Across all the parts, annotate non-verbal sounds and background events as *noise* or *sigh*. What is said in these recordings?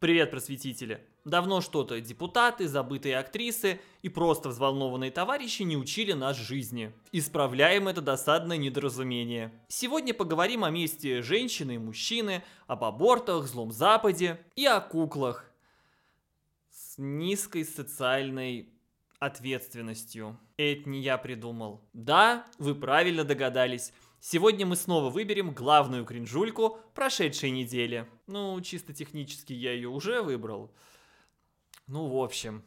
Привет, просветители! Давно что-то депутаты, забытые актрисы и просто взволнованные товарищи не учили нас жизни. Исправляем это досадное недоразумение. Сегодня поговорим о месте женщины и мужчины, об абортах, злом западе и о куклах с низкой социальной ответственностью. Это не я придумал. Да, вы правильно догадались. Сегодня мы снова выберем главную кринжульку прошедшей недели. Ну, чисто технически я ее уже выбрал. Ну, в общем.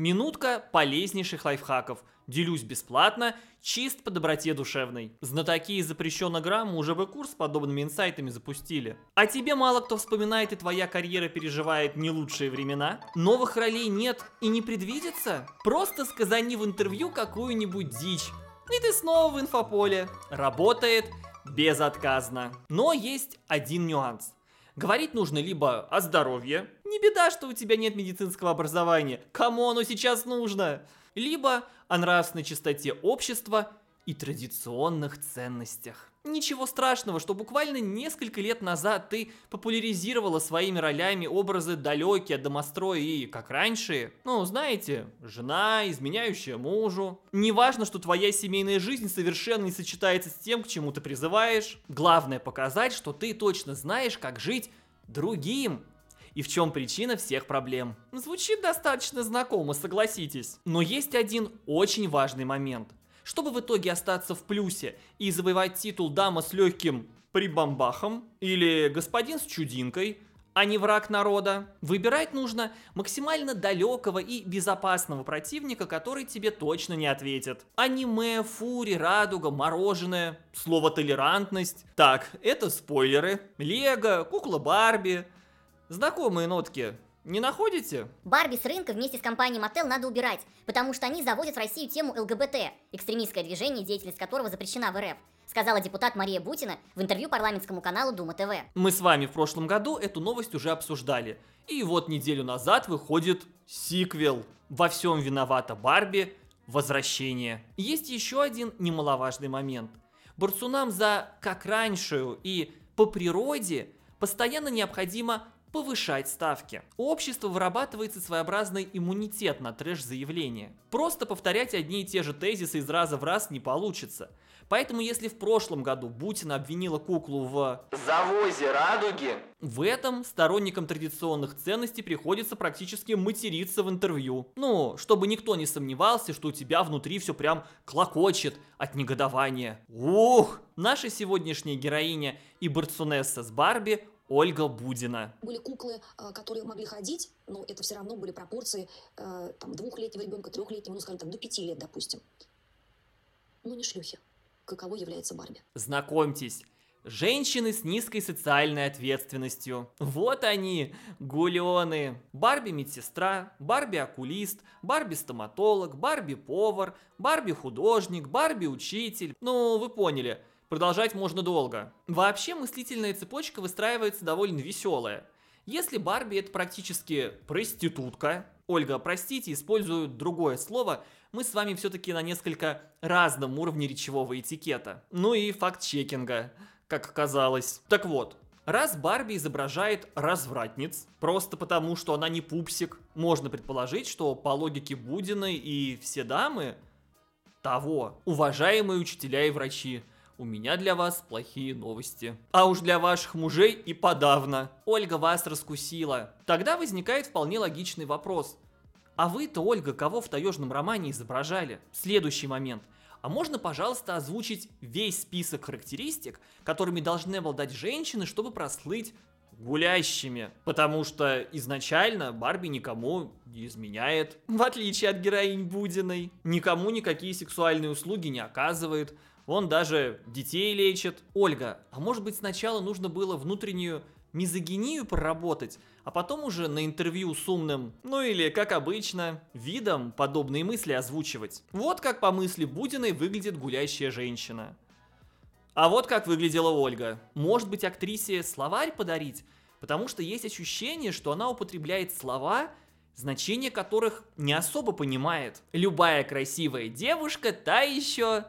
Минутка полезнейших лайфхаков. Делюсь бесплатно, чист по доброте душевной. Знатоки из запрещенного грамма уже бы курс с подобными инсайтами запустили. А тебе мало кто вспоминает и твоя карьера переживает не лучшие времена? Новых ролей нет и не предвидится? Просто сказани в интервью какую-нибудь дичь. И ты снова в инфополе. Работает безотказно. Но есть один нюанс – Говорить нужно либо о здоровье, не беда, что у тебя нет медицинского образования, кому оно сейчас нужно, либо о нравственной чистоте общества и традиционных ценностях. Ничего страшного, что буквально несколько лет назад ты популяризировала своими ролями образы далекие от домостроя и, как раньше, ну, знаете, жена, изменяющая мужу. Неважно, что твоя семейная жизнь совершенно не сочетается с тем, к чему ты призываешь. Главное показать, что ты точно знаешь, как жить другим, и в чем причина всех проблем. Звучит достаточно знакомо, согласитесь. Но есть один очень важный момент чтобы в итоге остаться в плюсе и завоевать титул дама с легким прибамбахом или господин с чудинкой, а не враг народа. Выбирать нужно максимально далекого и безопасного противника, который тебе точно не ответит. Аниме, фури, радуга, мороженое, слово толерантность. Так, это спойлеры. Лего, кукла Барби. Знакомые нотки не находите? Барби с рынка вместе с компанией Мотел надо убирать, потому что они заводят в Россию тему ЛГБТ, экстремистское движение, деятельность которого запрещена в РФ сказала депутат Мария Бутина в интервью парламентскому каналу Дума ТВ. Мы с вами в прошлом году эту новость уже обсуждали. И вот неделю назад выходит сиквел «Во всем виновата Барби. Возвращение». Есть еще один немаловажный момент. Борцунам за «как раньше» и «по природе» постоянно необходимо повышать ставки. У общества вырабатывается своеобразный иммунитет на трэш-заявления. Просто повторять одни и те же тезисы из раза в раз не получится. Поэтому если в прошлом году Бутина обвинила куклу в «завозе радуги», в этом сторонникам традиционных ценностей приходится практически материться в интервью. Ну, чтобы никто не сомневался, что у тебя внутри все прям клокочет от негодования. Ух! Наша сегодняшняя героиня и Барцунесса с Барби Ольга Будина. Были куклы, а, которые могли ходить, но это все равно были пропорции а, там, двухлетнего ребенка, трехлетнего, ну, скажем так, до пяти лет, допустим. Ну не шлюхи, каково является Барби. Знакомьтесь, Женщины с низкой социальной ответственностью. Вот они, гулионы. Барби медсестра, Барби окулист, Барби стоматолог, Барби повар, Барби художник, Барби учитель. Ну, вы поняли, Продолжать можно долго. Вообще мыслительная цепочка выстраивается довольно веселая. Если Барби это практически проститутка, Ольга, простите, использую другое слово, мы с вами все-таки на несколько разном уровне речевого этикета. Ну и факт-чекинга, как оказалось. Так вот, Раз Барби изображает развратниц, просто потому что она не пупсик, можно предположить, что по логике Будины и все дамы того уважаемые учителя и врачи – у меня для вас плохие новости. А уж для ваших мужей и подавно. Ольга вас раскусила. Тогда возникает вполне логичный вопрос. А вы-то, Ольга, кого в таежном романе изображали? Следующий момент. А можно, пожалуйста, озвучить весь список характеристик, которыми должны обладать женщины, чтобы прослыть гулящими, потому что изначально Барби никому не изменяет, в отличие от героинь Будиной. Никому никакие сексуальные услуги не оказывает, он даже детей лечит. Ольга, а может быть сначала нужно было внутреннюю мизогинию проработать, а потом уже на интервью с умным, ну или, как обычно, видом подобные мысли озвучивать. Вот как по мысли Будиной выглядит гулящая женщина. А вот как выглядела Ольга. Может быть, актрисе словарь подарить? Потому что есть ощущение, что она употребляет слова, значение которых не особо понимает. Любая красивая девушка та еще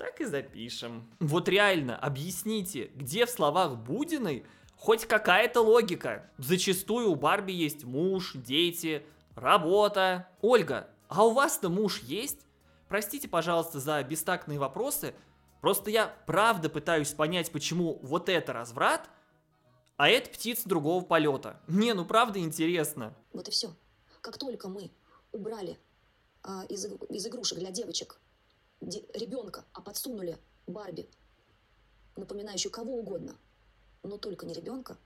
так и запишем. Вот реально, объясните, где в словах Будиной хоть какая-то логика? Зачастую у Барби есть муж, дети, работа. Ольга, а у вас-то муж есть? Простите, пожалуйста, за бестактные вопросы. Просто я правда пытаюсь понять, почему вот это разврат, а это птица другого полета. Не, ну правда интересно. Вот и все. Как только мы убрали а, из, из игрушек для девочек ребенка, а подсунули Барби, напоминающую кого угодно, но только не ребенка,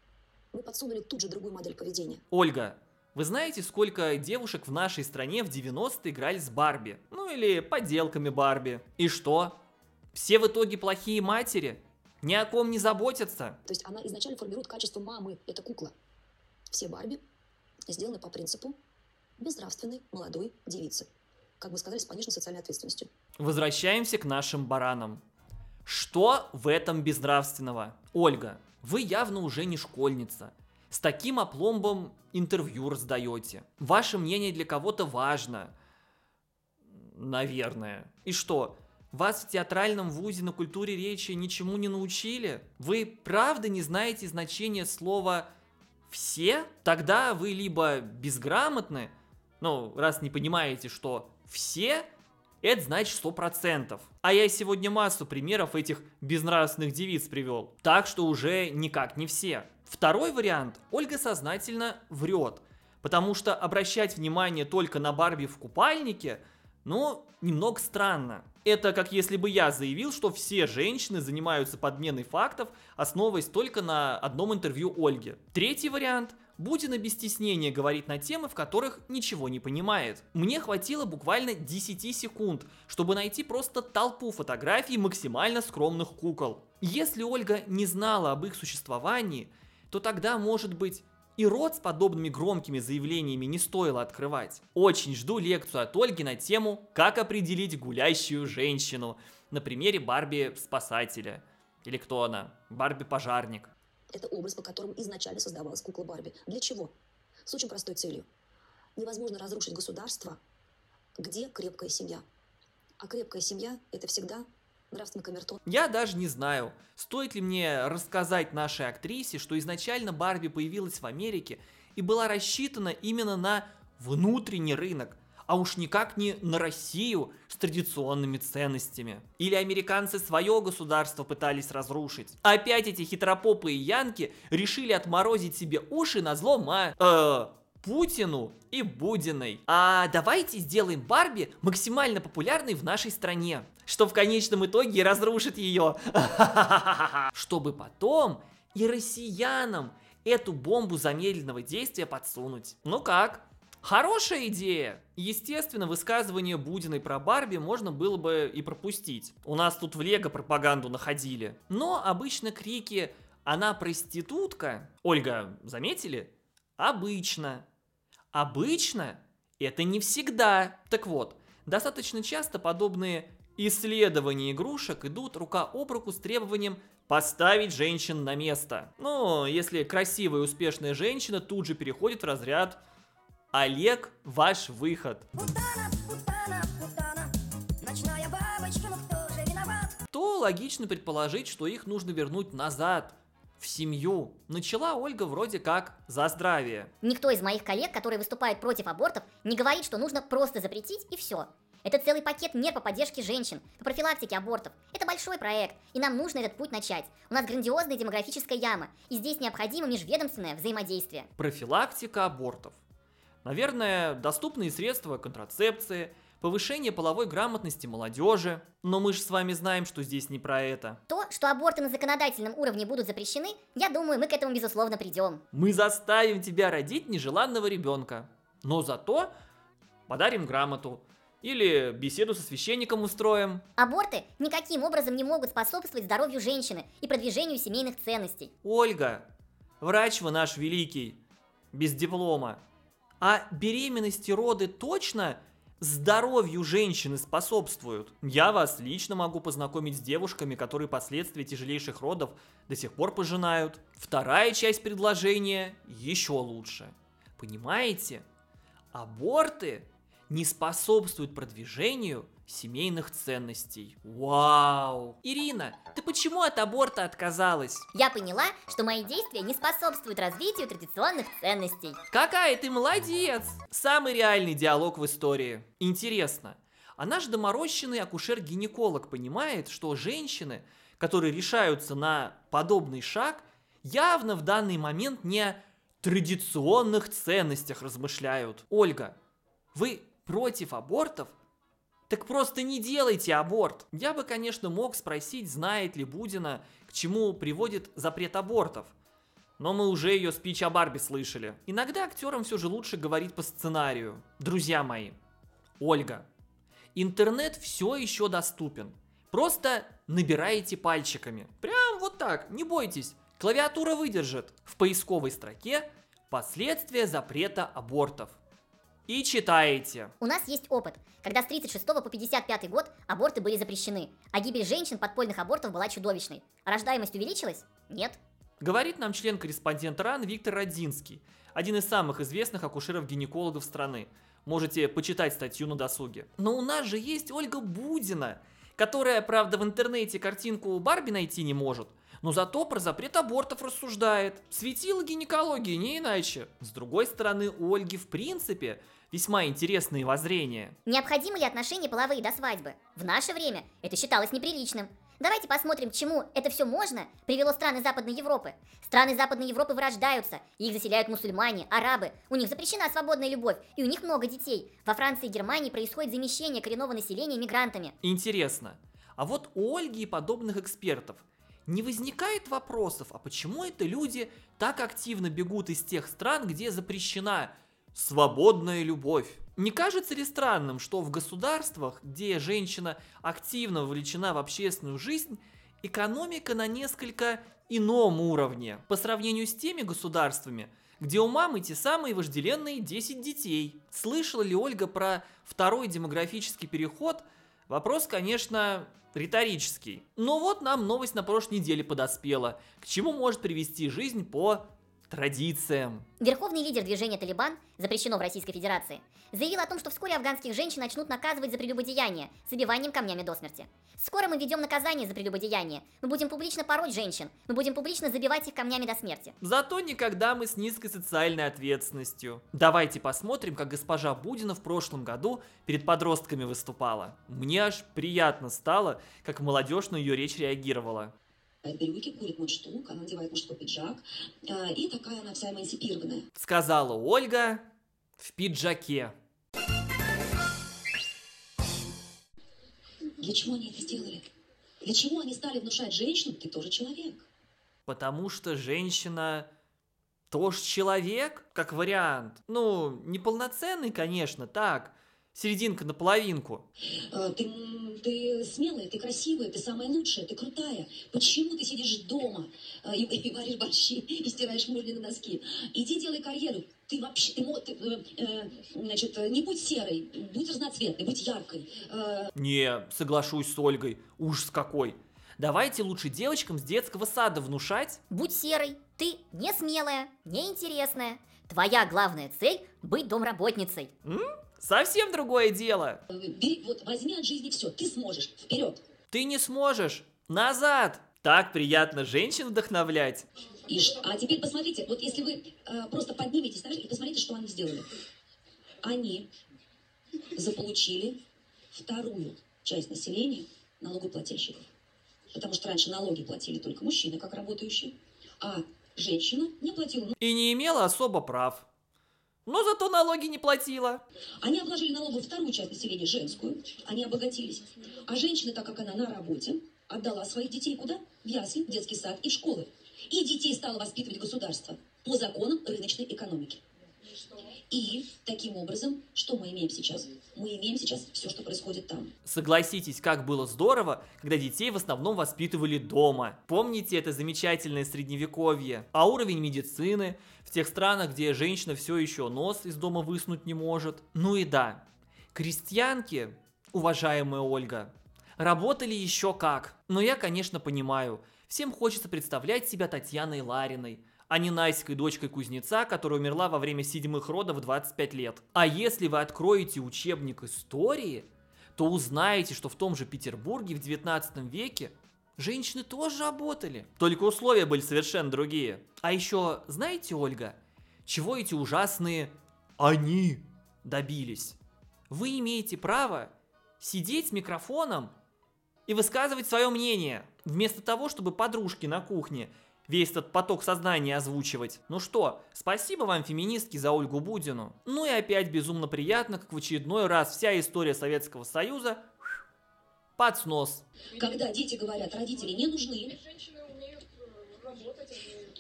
мы подсунули тут же другую модель поведения. Ольга, вы знаете, сколько девушек в нашей стране в 90-е играли с Барби? Ну или поделками Барби. И что? Все в итоге плохие матери? Ни о ком не заботятся? То есть она изначально формирует качество мамы. Это кукла. Все Барби сделаны по принципу безнравственной молодой девицы как бы сказали, с пониженной социальной ответственностью. Возвращаемся к нашим баранам. Что в этом безнравственного? Ольга, вы явно уже не школьница. С таким опломбом интервью раздаете. Ваше мнение для кого-то важно. Наверное. И что? Вас в театральном вузе на культуре речи ничему не научили? Вы правда не знаете значения слова «все»? Тогда вы либо безграмотны, ну, раз не понимаете, что все, это значит 100%. А я сегодня массу примеров этих безнравственных девиц привел. Так что уже никак не все. Второй вариант. Ольга сознательно врет. Потому что обращать внимание только на Барби в купальнике, ну, немного странно. Это как если бы я заявил, что все женщины занимаются подменой фактов, основываясь только на одном интервью Ольги. Третий вариант – Будина без стеснения говорит на темы, в которых ничего не понимает. Мне хватило буквально 10 секунд, чтобы найти просто толпу фотографий максимально скромных кукол. Если Ольга не знала об их существовании, то тогда, может быть, и рот с подобными громкими заявлениями не стоило открывать. Очень жду лекцию от Ольги на тему «Как определить гулящую женщину» на примере Барби-спасателя. Или кто она? Барби-пожарник. Это образ, по которому изначально создавалась кукла Барби. Для чего? С очень простой целью. Невозможно разрушить государство, где крепкая семья. А крепкая семья – это всегда нравственный камертон. Я даже не знаю, стоит ли мне рассказать нашей актрисе, что изначально Барби появилась в Америке и была рассчитана именно на внутренний рынок – а уж никак не на Россию с традиционными ценностями. Или американцы свое государство пытались разрушить. Опять эти хитропопы и янки решили отморозить себе уши на зло Ма... Э, Путину и Будиной. А давайте сделаем Барби максимально популярной в нашей стране, что в конечном итоге разрушит ее. *laughs* Чтобы потом и россиянам эту бомбу замедленного действия подсунуть. Ну как? Хорошая идея. Естественно, высказывание Будиной про Барби можно было бы и пропустить. У нас тут в Лего пропаганду находили. Но обычно крики «Она проститутка», Ольга, заметили? Обычно. Обычно это не всегда. Так вот, достаточно часто подобные исследования игрушек идут рука об руку с требованием поставить женщин на место. Ну, если красивая и успешная женщина тут же переходит в разряд Олег, ваш выход. То логично предположить, что их нужно вернуть назад, в семью. Начала Ольга вроде как за здравие. Никто из моих коллег, которые выступают против абортов, не говорит, что нужно просто запретить и все. Это целый пакет мер по поддержке женщин, по профилактике абортов. Это большой проект, и нам нужно этот путь начать. У нас грандиозная демографическая яма, и здесь необходимо межведомственное взаимодействие. Профилактика абортов. Наверное, доступные средства контрацепции, повышение половой грамотности молодежи. Но мы же с вами знаем, что здесь не про это. То, что аборты на законодательном уровне будут запрещены, я думаю, мы к этому безусловно придем. Мы заставим тебя родить нежеланного ребенка. Но зато подарим грамоту, или беседу со священником устроим. Аборты никаким образом не могут способствовать здоровью женщины и продвижению семейных ценностей. Ольга, врач вы наш великий, без диплома. А беременности роды точно здоровью женщины способствуют. Я вас лично могу познакомить с девушками, которые последствия тяжелейших родов до сих пор пожинают. Вторая часть предложения еще лучше. Понимаете? Аборты не способствуют продвижению семейных ценностей. Вау! Ирина, ты почему от аборта отказалась? Я поняла, что мои действия не способствуют развитию традиционных ценностей. Какая ты молодец! Самый реальный диалог в истории. Интересно, а наш доморощенный акушер-гинеколог понимает, что женщины, которые решаются на подобный шаг, явно в данный момент не традиционных ценностях размышляют. Ольга, вы против абортов – так просто не делайте аборт. Я бы, конечно, мог спросить, знает ли Будина, к чему приводит запрет абортов. Но мы уже ее спич о Барби слышали. Иногда актерам все же лучше говорить по сценарию. Друзья мои, Ольга, интернет все еще доступен. Просто набираете пальчиками. Прям вот так, не бойтесь. Клавиатура выдержит. В поисковой строке последствия запрета абортов и читаете. У нас есть опыт, когда с 36 по 55 год аборты были запрещены, а гибель женщин подпольных абортов была чудовищной. рождаемость увеличилась? Нет. Говорит нам член-корреспондент РАН Виктор Родзинский, один из самых известных акушеров-гинекологов страны. Можете почитать статью на досуге. Но у нас же есть Ольга Будина, которая, правда, в интернете картинку Барби найти не может – но зато про запрет абортов рассуждает. Светила гинекологии, не иначе. С другой стороны, у Ольги в принципе весьма интересные воззрения. Необходимы ли отношения половые до свадьбы? В наше время это считалось неприличным. Давайте посмотрим, к чему это все можно привело страны Западной Европы. Страны Западной Европы вырождаются, их заселяют мусульмане, арабы, у них запрещена свободная любовь, и у них много детей. Во Франции и Германии происходит замещение коренного населения мигрантами. Интересно. А вот у Ольги и подобных экспертов – не возникает вопросов, а почему это люди так активно бегут из тех стран, где запрещена свободная любовь? Не кажется ли странным, что в государствах, где женщина активно вовлечена в общественную жизнь, экономика на несколько ином уровне по сравнению с теми государствами, где у мамы те самые вожделенные 10 детей. Слышала ли Ольга про второй демографический переход Вопрос, конечно, риторический. Но вот нам новость на прошлой неделе подоспела, к чему может привести жизнь по традициям. Верховный лидер движения «Талибан» запрещено в Российской Федерации, заявил о том, что вскоре афганских женщин начнут наказывать за прелюбодеяние с убиванием камнями до смерти. Скоро мы введем наказание за прелюбодеяние, мы будем публично пороть женщин, мы будем публично забивать их камнями до смерти. Зато никогда мы с низкой социальной ответственностью. Давайте посмотрим, как госпожа Будина в прошлом году перед подростками выступала. Мне аж приятно стало, как молодежь на ее речь реагировала. Э, брюки, курит мундштук, она надевает мужской пиджак. Э, и такая она вся эмансипированная. Сказала Ольга в пиджаке. Для чего они это сделали? Для чего они стали внушать женщинам, ты тоже человек? Потому что женщина тоже человек, как вариант. Ну, неполноценный, конечно, так, серединка на половинку. А, ты, ты смелая, ты красивая, ты самая лучшая, ты крутая. Почему ты сидишь дома а, и, и варишь борщи, *laughs* и стираешь на носки? Иди делай карьеру. Ты вообще, ты, ты э, э, значит, не будь серой, будь разноцветной, будь яркой. Э... Не, соглашусь с Ольгой, ужас какой. Давайте лучше девочкам с детского сада внушать. Будь серой, ты не смелая, не интересная. Твоя главная цель – быть домработницей. М? Совсем другое дело. Ты вот возьми от жизни все, ты сможешь, вперед. Ты не сможешь, назад. Так приятно женщин вдохновлять. И, а теперь посмотрите, вот если вы э, просто подниметесь так, и посмотрите, что они сделали. Они заполучили вторую часть населения налогоплательщиков. Потому что раньше налоги платили только мужчины, как работающие, а женщина не платила. И не имела особо прав но зато налоги не платила. Они обложили налогом вторую часть населения, женскую. Они обогатились. А женщина, так как она на работе, отдала своих детей куда? В ясли, детский сад и школы. И детей стало воспитывать государство по законам рыночной экономики. И таким образом, что мы имеем сейчас? Мы имеем сейчас все, что происходит там. Согласитесь, как было здорово, когда детей в основном воспитывали дома. Помните это замечательное средневековье? А уровень медицины в тех странах, где женщина все еще нос из дома выснуть не может. Ну и да, крестьянки, уважаемая Ольга, работали еще как. Но я, конечно, понимаю, всем хочется представлять себя Татьяной Лариной – а не Найской дочкой кузнеца, которая умерла во время седьмых родов в 25 лет. А если вы откроете учебник истории, то узнаете, что в том же Петербурге в 19 веке женщины тоже работали. Только условия были совершенно другие. А еще, знаете, Ольга, чего эти ужасные «они» добились? Вы имеете право сидеть с микрофоном и высказывать свое мнение, вместо того, чтобы подружки на кухне весь этот поток сознания озвучивать. Ну что, спасибо вам, феминистки, за Ольгу Будину. Ну и опять безумно приятно, как в очередной раз вся история Советского Союза под снос. Когда дети говорят, родители не нужны,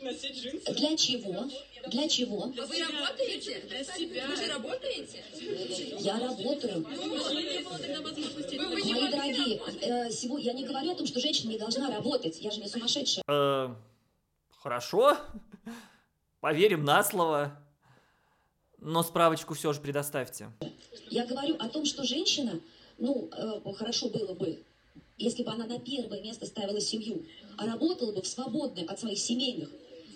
носить Для чего? Для чего? А вы работаете? Для себя. Вы же работаете? Я работаю. Ну, Мои дорогие, э, я не говорю о том, что женщина не должна работать. Я же не сумасшедшая. Э, Хорошо, *laughs* поверим на слово, но справочку все же предоставьте. Я говорю о том, что женщина, ну, э, хорошо было бы, если бы она на первое место ставила семью, а работала бы в свободное от своих семейных,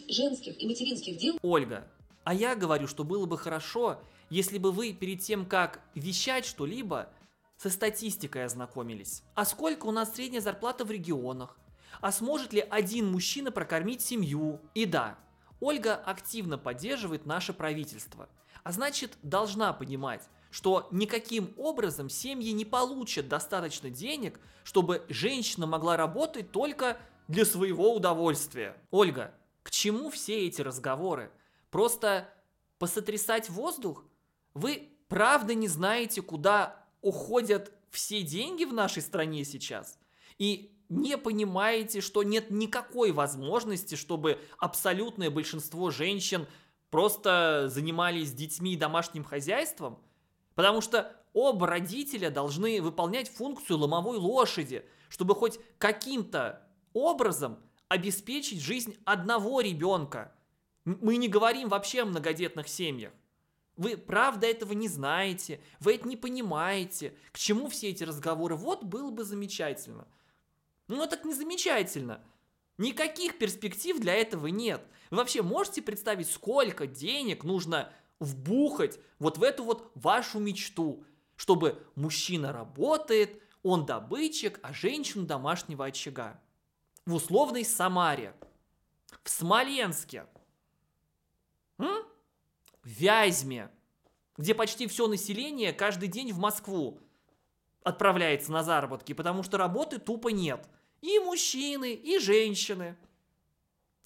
женских и материнских дел. Ольга, а я говорю, что было бы хорошо, если бы вы перед тем, как вещать что-либо, со статистикой ознакомились. А сколько у нас средняя зарплата в регионах? А сможет ли один мужчина прокормить семью? И да, Ольга активно поддерживает наше правительство, а значит должна понимать, что никаким образом семьи не получат достаточно денег, чтобы женщина могла работать только для своего удовольствия. Ольга, к чему все эти разговоры? Просто посотрясать воздух? Вы правда не знаете, куда уходят все деньги в нашей стране сейчас? И не понимаете, что нет никакой возможности, чтобы абсолютное большинство женщин просто занимались детьми и домашним хозяйством? Потому что оба родителя должны выполнять функцию ломовой лошади, чтобы хоть каким-то образом обеспечить жизнь одного ребенка. Мы не говорим вообще о многодетных семьях. Вы правда этого не знаете, вы это не понимаете. К чему все эти разговоры? Вот было бы замечательно – ну так не замечательно. Никаких перспектив для этого нет. Вы вообще можете представить, сколько денег нужно вбухать вот в эту вот вашу мечту, чтобы мужчина работает, он добытчик, а женщина домашнего очага. В условной Самаре, в Смоленске, М? в Вязьме, где почти все население каждый день в Москву отправляется на заработки, потому что работы тупо нет – и мужчины, и женщины.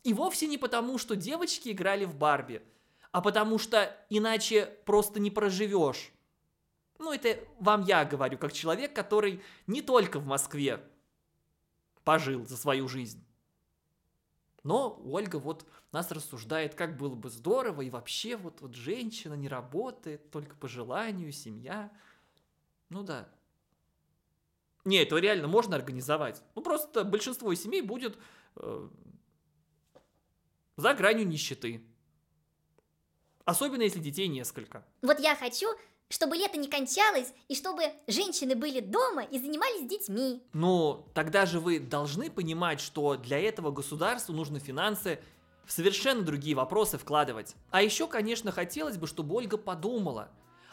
И вовсе не потому, что девочки играли в Барби, а потому что иначе просто не проживешь. Ну, это вам я говорю, как человек, который не только в Москве пожил за свою жизнь. Но Ольга вот нас рассуждает, как было бы здорово, и вообще вот, вот женщина не работает, только по желанию, семья. Ну да, не, это реально можно организовать. Ну, просто большинство семей будет э, за гранью нищеты. Особенно, если детей несколько. Вот я хочу, чтобы лето не кончалось, и чтобы женщины были дома и занимались детьми. Ну, тогда же вы должны понимать, что для этого государству нужны финансы в совершенно другие вопросы вкладывать. А еще, конечно, хотелось бы, чтобы Ольга подумала,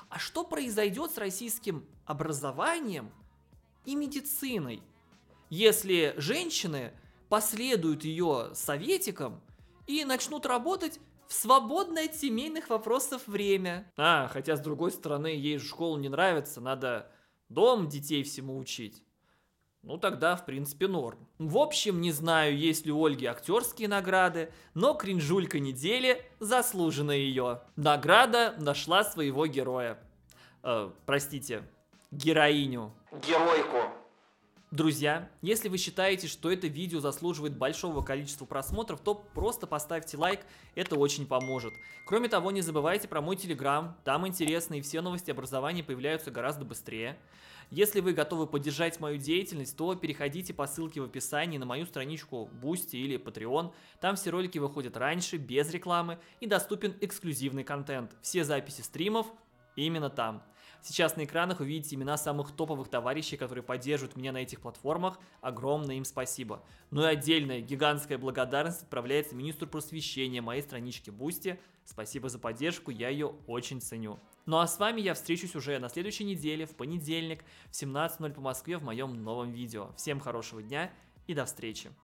а что произойдет с российским образованием – и медициной. Если женщины последуют ее советикам и начнут работать в свободное от семейных вопросов время. А, хотя с другой стороны, ей же школу не нравится, надо дом детей всему учить. Ну тогда, в принципе, норм. В общем, не знаю, есть ли у Ольги актерские награды, но кринжулька недели заслужена ее. Награда нашла своего героя. Э, простите, героиню. Геройку. Друзья, если вы считаете, что это видео заслуживает большого количества просмотров, то просто поставьте лайк, это очень поможет. Кроме того, не забывайте про мой телеграм, там интересные все новости образования появляются гораздо быстрее. Если вы готовы поддержать мою деятельность, то переходите по ссылке в описании на мою страничку Boosty или Patreon, там все ролики выходят раньше, без рекламы и доступен эксклюзивный контент. Все записи стримов именно там. Сейчас на экранах увидите имена самых топовых товарищей, которые поддерживают меня на этих платформах. Огромное им спасибо. Ну и отдельная гигантская благодарность отправляется министру просвещения моей страничке Бусти. Спасибо за поддержку, я ее очень ценю. Ну а с вами я встречусь уже на следующей неделе, в понедельник, в 17.00 по Москве в моем новом видео. Всем хорошего дня и до встречи.